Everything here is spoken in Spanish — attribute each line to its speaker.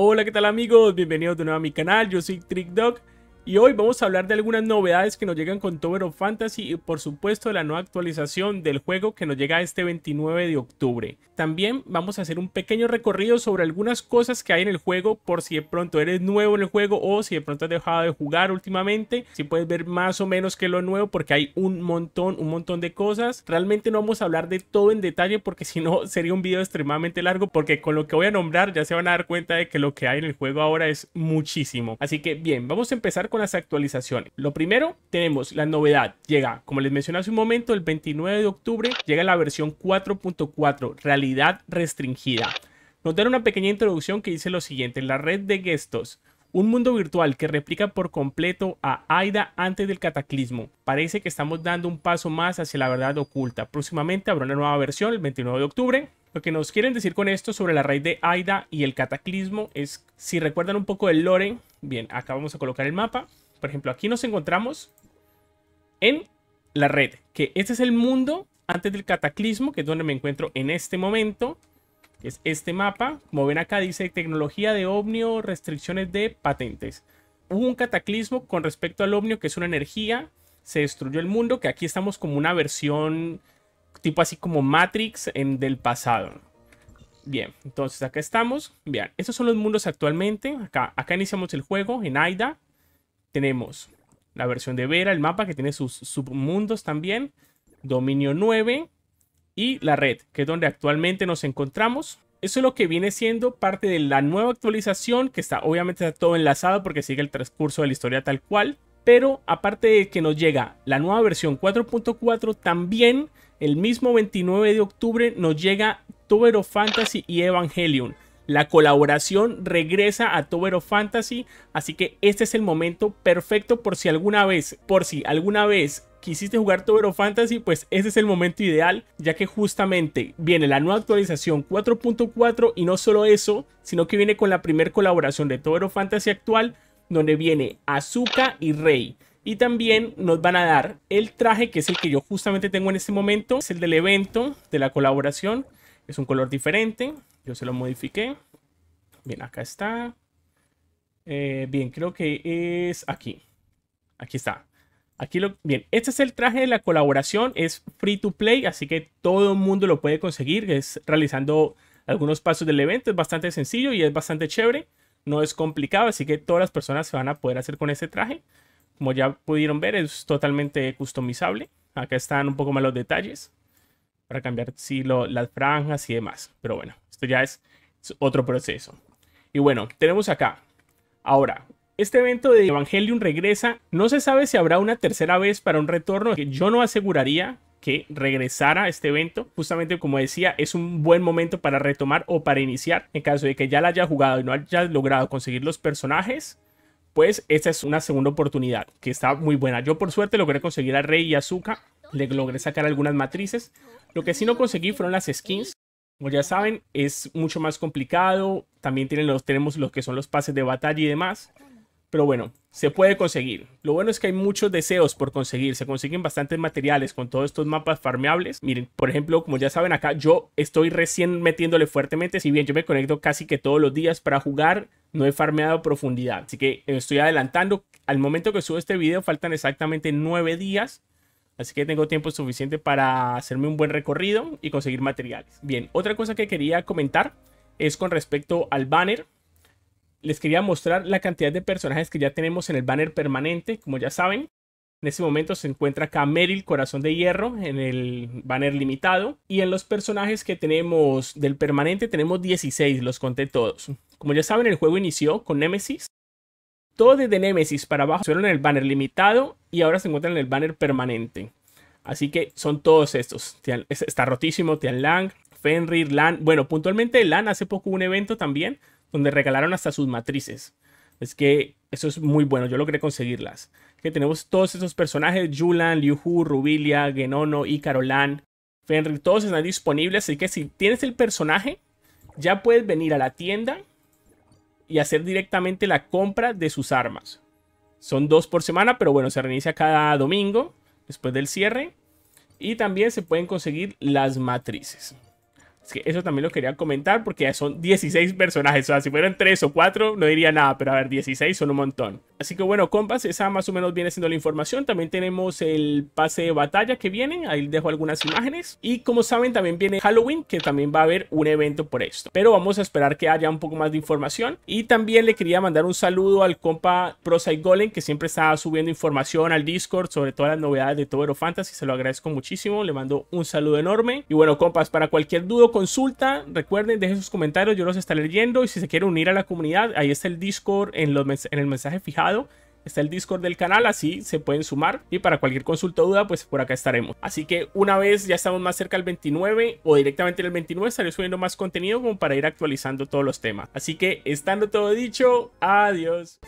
Speaker 1: Hola, ¿qué tal amigos? Bienvenidos de nuevo a mi canal, yo soy TrickDog y hoy vamos a hablar de algunas novedades que nos llegan con Tower of Fantasy y por supuesto de la nueva actualización del juego que nos llega este 29 de octubre. También vamos a hacer un pequeño recorrido sobre algunas cosas que hay en el juego por si de pronto eres nuevo en el juego o si de pronto has dejado de jugar últimamente. Si puedes ver más o menos que lo nuevo porque hay un montón, un montón de cosas. Realmente no vamos a hablar de todo en detalle porque si no sería un video extremadamente largo porque con lo que voy a nombrar ya se van a dar cuenta de que lo que hay en el juego ahora es muchísimo. Así que bien, vamos a empezar con las actualizaciones. Lo primero, tenemos la novedad. Llega, como les mencioné hace un momento, el 29 de octubre llega la versión 4.4, realidad restringida. Nos dan una pequeña introducción que dice lo siguiente. La red de gestos un mundo virtual que replica por completo a Aida antes del cataclismo. Parece que estamos dando un paso más hacia la verdad oculta. Próximamente habrá una nueva versión el 29 de octubre lo que nos quieren decir con esto sobre la raíz de Aida y el cataclismo es, si recuerdan un poco el Loren, bien, acá vamos a colocar el mapa. Por ejemplo, aquí nos encontramos en la red, que este es el mundo antes del cataclismo, que es donde me encuentro en este momento, es este mapa. Como ven acá dice tecnología de ovnio, restricciones de patentes. Hubo un cataclismo con respecto al ovnio, que es una energía, se destruyó el mundo, que aquí estamos como una versión tipo así como Matrix en, del pasado. Bien, entonces acá estamos. bien estos son los mundos actualmente. Acá, acá iniciamos el juego en Aida. Tenemos la versión de Vera, el mapa que tiene sus submundos también. Dominio 9 y la red, que es donde actualmente nos encontramos. Eso es lo que viene siendo parte de la nueva actualización, que está obviamente todo enlazado porque sigue el transcurso de la historia tal cual. Pero aparte de que nos llega la nueva versión 4.4, también el mismo 29 de octubre nos llega Tower of Fantasy y Evangelion. La colaboración regresa a Tower of Fantasy, así que este es el momento perfecto por si alguna vez, por si alguna vez quisiste jugar Tower of Fantasy, pues este es el momento ideal, ya que justamente viene la nueva actualización 4.4 y no solo eso, sino que viene con la primera colaboración de Tower of Fantasy actual, donde viene Azuka y Rey. Y también nos van a dar el traje, que es el que yo justamente tengo en este momento. Es el del evento, de la colaboración. Es un color diferente. Yo se lo modifiqué. Bien, acá está. Eh, bien, creo que es aquí. Aquí está. Aquí lo, bien, este es el traje de la colaboración. Es free to play, así que todo el mundo lo puede conseguir. Es realizando algunos pasos del evento. Es bastante sencillo y es bastante chévere no es complicado, así que todas las personas se van a poder hacer con ese traje. Como ya pudieron ver, es totalmente customizable. Acá están un poco más los detalles para cambiar las franjas y demás. Pero bueno, esto ya es, es, otro proceso. Y bueno, tenemos acá. Ahora, este evento de Evangelion regresa. No se sabe si habrá una tercera vez para un retorno. Que yo no aseguraría que regresara a este evento. Justamente como decía, es un buen momento para retomar o para iniciar. En caso de que ya la haya jugado y no haya logrado conseguir los personajes, pues esta es una segunda oportunidad que está muy buena. Yo por suerte logré conseguir a Rey y azúcar le logré sacar algunas matrices. Lo que sí no conseguí fueron las skins. Como ya saben, es mucho más complicado. También tienen los, tenemos los que son los pases de batalla y demás. Pero bueno, se puede conseguir. Lo bueno es que hay muchos deseos por conseguir. Se consiguen bastantes materiales con todos estos mapas farmeables. Miren, por ejemplo, como ya saben acá, yo estoy recién metiéndole fuertemente. Si bien yo me conecto casi que todos los días para jugar, no he farmeado profundidad. Así que estoy adelantando. Al momento que subo este video faltan exactamente nueve días. Así que tengo tiempo suficiente para hacerme un buen recorrido y conseguir materiales. Bien, otra cosa que quería comentar es con respecto al banner les quería mostrar la cantidad de personajes que ya tenemos en el banner permanente, como ya saben. En este momento se encuentra acá Corazón de Hierro, en el banner limitado. Y en los personajes que tenemos del permanente tenemos 16, los conté todos. Como ya saben, el juego inició con Nemesis. Todo desde Nemesis para abajo fueron en el banner limitado y ahora se encuentran en el banner permanente. Así que son todos estos. Está rotísimo, Tianlang, Lang, Fenrir, Lan. Bueno, puntualmente Lan hace poco un evento también donde regalaron hasta sus matrices. Es que eso es muy bueno, yo logré conseguirlas. Que tenemos todos esos personajes, Yulan, Liuhu, Rubilia, Genono, Carolan, Fenrir, todos están disponibles, así que si tienes el personaje, ya puedes venir a la tienda y hacer directamente la compra de sus armas. Son dos por semana, pero bueno, se reinicia cada domingo después del cierre. Y también se pueden conseguir las matrices que eso también lo quería comentar porque ya son 16 personajes. O sea, si fueran 3 o 4 no diría nada, pero a ver, 16 son un montón. Así que bueno, compas, esa más o menos viene siendo la información. También tenemos el pase de batalla que viene. Ahí dejo algunas imágenes. Y como saben, también viene Halloween, que también va a haber un evento por esto. Pero vamos a esperar que haya un poco más de información. Y también le quería mandar un saludo al compa y Golem, que siempre está subiendo información al Discord sobre todas las novedades de Tower of Fantasy. Se lo agradezco muchísimo. Le mando un saludo enorme. Y bueno, compas, para cualquier duda consulta, recuerden, dejen sus comentarios, yo los estaré leyendo y si se quiere unir a la comunidad, ahí está el Discord en, en el mensaje fijado. Está el Discord del canal, así se pueden sumar. Y para cualquier consulta o duda, pues por acá estaremos. Así que una vez ya estamos más cerca del 29 o directamente en el 29, estaré subiendo más contenido como para ir actualizando todos los temas. Así que estando todo dicho, adiós.